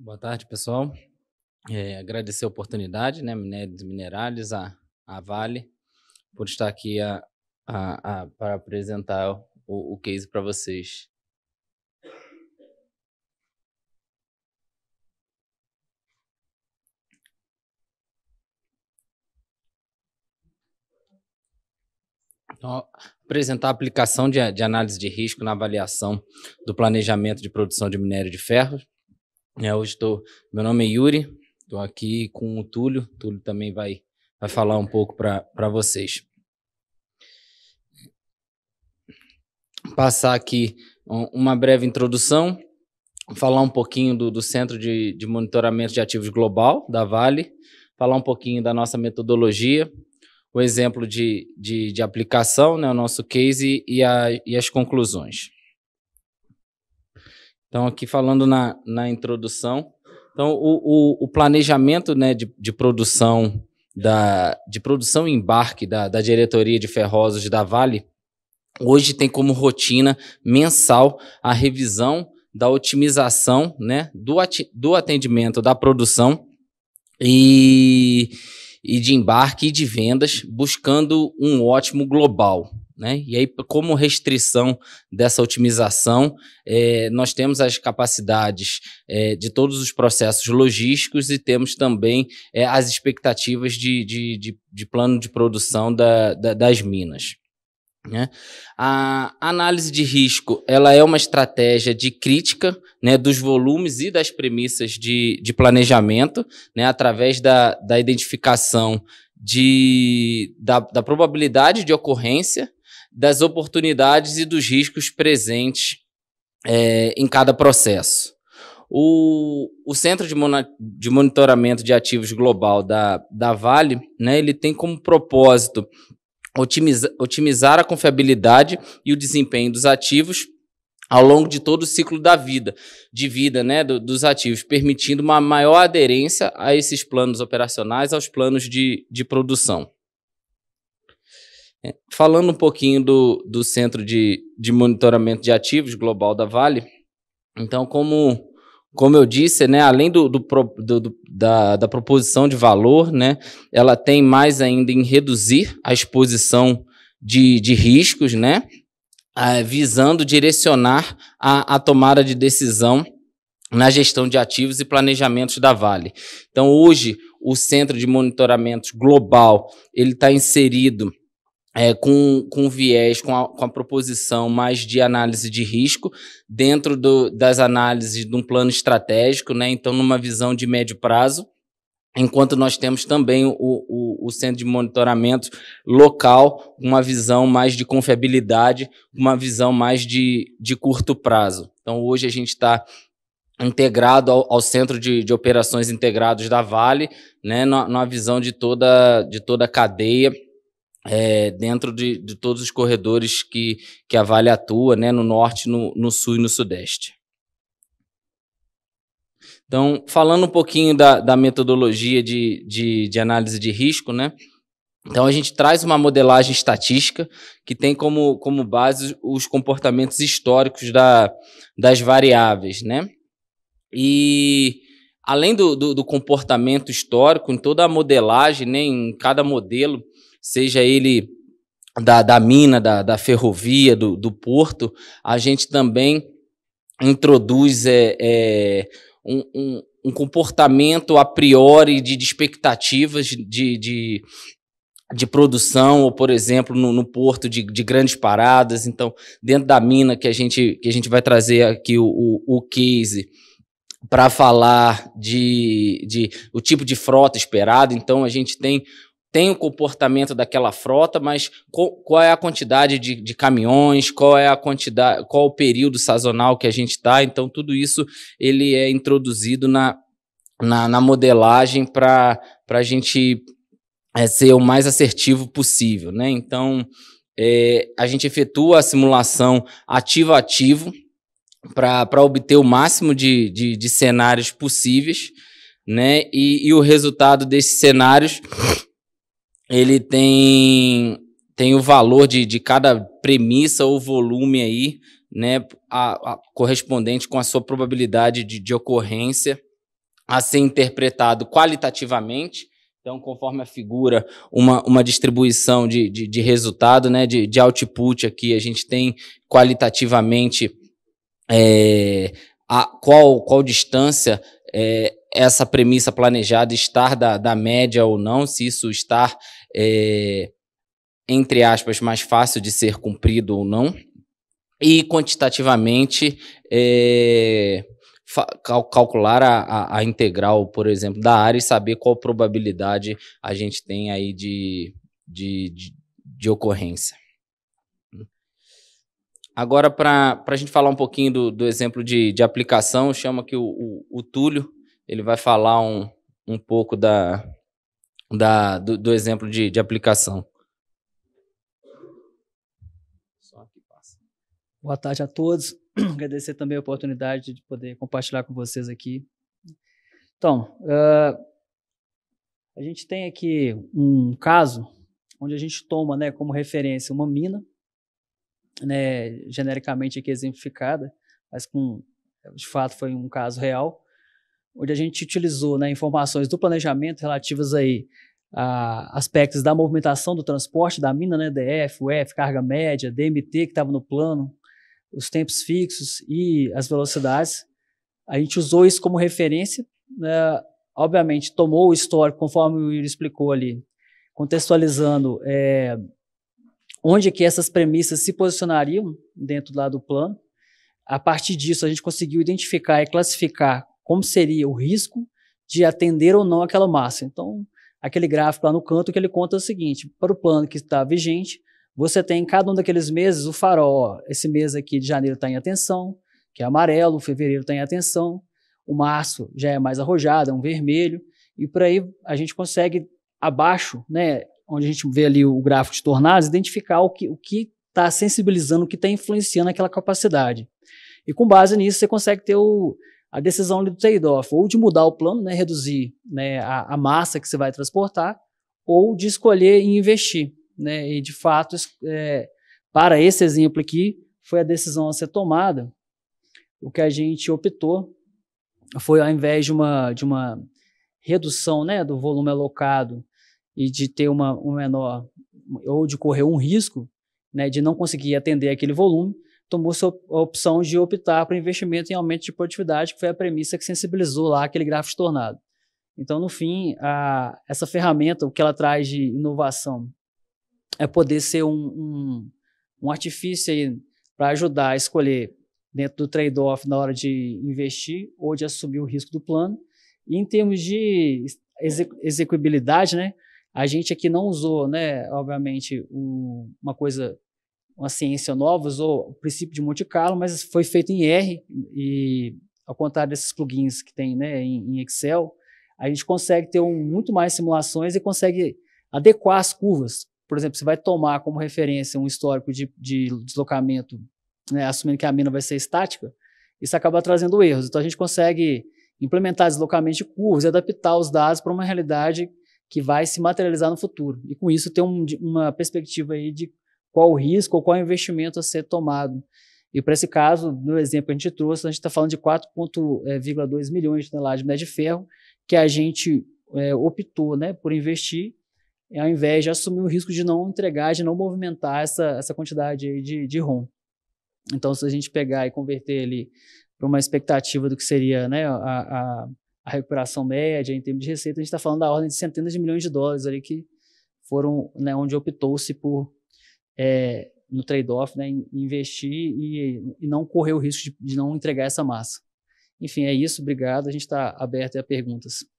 Boa tarde, pessoal. É, agradecer a oportunidade, né, Minérios Minerais, a, a Vale, por estar aqui a, a, a para apresentar o, o case para vocês. Então, apresentar a aplicação de, de análise de risco na avaliação do planejamento de produção de minério de ferro é, hoje estou. Meu nome é Yuri, estou aqui com o Túlio. O Túlio também vai, vai falar um pouco para vocês. Passar aqui uma breve introdução, falar um pouquinho do, do Centro de, de Monitoramento de Ativos Global, da Vale, falar um pouquinho da nossa metodologia, o exemplo de, de, de aplicação, né, o nosso case e, a, e as conclusões. Então, aqui falando na, na introdução, então o, o, o planejamento né, de, de produção da, de produção e embarque da, da diretoria de ferrosos da Vale, hoje tem como rotina mensal a revisão da otimização né, do, ati, do atendimento da produção e, e de embarque e de vendas, buscando um ótimo global. Né? E aí, como restrição dessa otimização, é, nós temos as capacidades é, de todos os processos logísticos e temos também é, as expectativas de, de, de, de, plano de produção da, da, das minas. Né? A análise de risco ela é uma estratégia de crítica né, dos volumes e das premissas de, de planejamento, né, através da, da identificação de, da, da probabilidade de ocorrência das oportunidades e dos riscos presentes é, em cada processo. O, o Centro de, de Monitoramento de Ativos Global da, da Vale, né, ele tem como propósito otimizar a confiabilidade e o desempenho dos ativos ao longo de todo o ciclo da vida, de vida né, do, dos ativos, permitindo uma maior aderência a esses planos operacionais, aos planos de, de produção. Falando um pouquinho do, do Centro de, de Monitoramento de Ativos Global da Vale, então, como, como eu disse, né, além do, do, do, da, da proposição de valor, né, ela tem mais ainda em reduzir a exposição de, de riscos, né, visando direcionar a, a tomada de decisão na gestão de ativos e planejamentos da Vale. Então, hoje, o Centro de Monitoramento Global ele está inserido é, com, com viés, com a, com a, proposição mais de análise de risco, dentro do, das análises de um plano estratégico, né? então, numa visão de médio prazo, enquanto nós temos também o, o, o centro de monitoramento local, uma visão mais de confiabilidade, uma visão mais de, de curto prazo. Então, hoje a gente está integrado ao, ao centro de, de, operações integrados da Vale, né, numa visão de toda, de toda a cadeia é, dentro de, de, todos os corredores que, que a Vale atua, né, no norte, no, no sul e no sudeste. Então, falando um pouquinho da, da metodologia de, de, de análise de risco, né? Então a gente traz uma modelagem estatística que tem como, como base os comportamentos históricos da, das variáveis, né? E além do, do, do comportamento histórico, em toda a modelagem, né, em cada modelo, seja ele da, da mina, da, da ferrovia, do, do porto, a gente também introduz é, é um, um, um, comportamento a priori de, de expectativas de, de, de, produção, ou, por exemplo, no, no porto de, de, grandes paradas. Então, dentro da mina que a gente, que a gente vai trazer aqui o, o, o case para falar de, de o tipo de frota esperado. Então, a gente tem tem o comportamento daquela frota, mas qual, é a quantidade de, de, caminhões, qual é a quantidade, qual o período sazonal que a gente está. Então, tudo isso ele é introduzido na, na, na modelagem para a gente é, ser o mais assertivo possível. Né? Então, é, a gente efetua a simulação ativo-ativo para obter o máximo de, de, de, cenários possíveis. Né? E, e o resultado desses cenários ele tem, tem o valor de, de cada premissa ou volume aí, né, a, a, correspondente com a sua probabilidade de, de ocorrência a ser interpretado qualitativamente, então, conforme a figura, uma, uma distribuição de, de, de, resultado, né, de, de output aqui, a gente tem qualitativamente é, a, qual, qual distância é, essa premissa planejada estar da, da média ou não, se isso estar é, entre aspas, mais fácil de ser cumprido ou não, e quantitativamente é, cal calcular a, a, a, integral, por exemplo, da área e saber qual probabilidade a gente tem aí de, de, de, de ocorrência. Agora, para a gente falar um pouquinho do, do exemplo de, de aplicação, chama que o, o, o Túlio ele vai falar um, um pouco da, da, do, do exemplo de, de aplicação. Boa tarde a todos. Agradecer também a oportunidade de poder compartilhar com vocês aqui. Então, uh, a gente tem aqui um caso onde a gente toma né, como referência uma mina, né, genericamente aqui exemplificada, mas com, de fato foi um caso real, onde a gente utilizou né, informações do planejamento relativas aí a aspectos da movimentação do transporte da mina, né, DF, UF, carga média, DMT que estava no plano, os tempos fixos e as velocidades. A gente usou isso como referência, né, obviamente tomou o histórico, conforme o Yuri explicou ali, contextualizando é, onde que essas premissas se posicionariam dentro lá do plano. A partir disso, a gente conseguiu identificar e classificar como seria o risco de atender ou não aquela massa. Então, aquele gráfico lá no canto que ele conta é o seguinte, para o plano que está vigente, você tem em cada um daqueles meses o farol, ó, esse mês aqui de janeiro está em atenção, que é amarelo, fevereiro está em atenção, o março já é mais arrojado, é um vermelho, e por aí a gente consegue, abaixo, né, onde a gente vê ali o gráfico de tornados, identificar o que o está sensibilizando, o que está influenciando aquela capacidade. E com base nisso, você consegue ter o, a decisão do trade-off, ou de mudar o plano, né, reduzir né, a, a, massa que você vai transportar, ou de escolher investir. Né, e, de fato, é, para esse exemplo aqui, foi a decisão a ser tomada. O que a gente optou foi, ao invés de uma, de uma redução né, do volume alocado e de ter uma, um menor, ou de correr um risco né, de não conseguir atender aquele volume, tomou a opção de optar o investimento em aumento de produtividade, que foi a premissa que sensibilizou lá aquele gráfico tornado. Então, no fim, a, essa ferramenta, o que ela traz de inovação, é poder ser um, um, um artifício para ajudar a escolher dentro do trade-off na hora de investir ou de assumir o risco do plano. E em termos de execuibilidade, né, a gente aqui não usou, né, obviamente, um, uma coisa uma ciência nova, usou o princípio de Monte Carlo, mas foi feito em R, e ao contrário desses plugins que tem né, em, em Excel, a gente consegue ter um, muito mais simulações e consegue adequar as curvas. Por exemplo, você vai tomar como referência um histórico de, de deslocamento, né, assumindo que a mina vai ser estática, isso acaba trazendo erros. Então a gente consegue implementar deslocamento de curvas e adaptar os dados para uma realidade que vai se materializar no futuro. E com isso ter um, uma perspectiva aí de qual o risco ou qual o investimento a ser tomado. E para esse caso, no exemplo que a gente trouxe, a gente está falando de 4,2 milhões de toneladas de minério de ferro, que a gente é, optou né, por investir, ao invés de assumir o risco de não entregar, de não movimentar essa, essa quantidade de, de ROM. Então, se a gente pegar e converter ele para uma expectativa do que seria né, a, a, a, recuperação média em termos de receita, a gente está falando da ordem de centenas de milhões de dólares ali que foram né, onde optou-se por é, no trade-off, né, investir e, e, não correr o risco de, de não entregar essa massa. Enfim, é isso. Obrigado. A gente está aberto a perguntas.